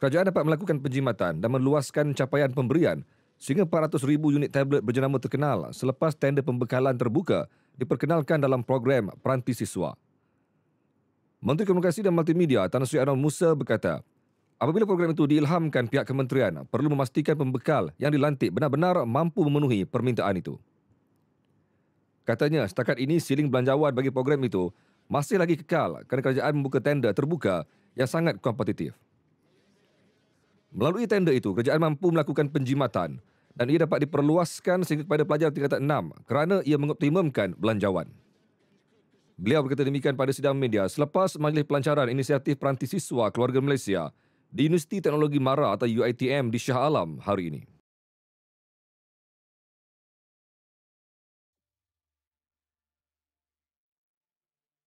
kerajaan dapat melakukan penjimatan dan meluaskan capaian pemberian sehingga 400,000 unit tablet berjenama terkenal selepas tender pembekalan terbuka diperkenalkan dalam program Peranti Siswa. Menteri Komunikasi dan Multimedia Tan Sri Anwar Musa berkata, apabila program itu diilhamkan pihak kementerian perlu memastikan pembekal yang dilantik benar-benar mampu memenuhi permintaan itu. Katanya, setakat ini siling belanjawan bagi program itu masih lagi kekal kerana kerajaan membuka tender terbuka yang sangat kompetitif. Melalui tender itu, kerajaan mampu melakukan penjimatan dan ia dapat diperluaskan sehingga kepada pelajar tingkat 6 kerana ia mengoptimumkan belanjawan. Beliau berkata demikian pada sidang media selepas majlis pelancaran inisiatif peranti siswa keluarga Malaysia di Universiti Teknologi Mara atau UITM di Shah Alam hari ini.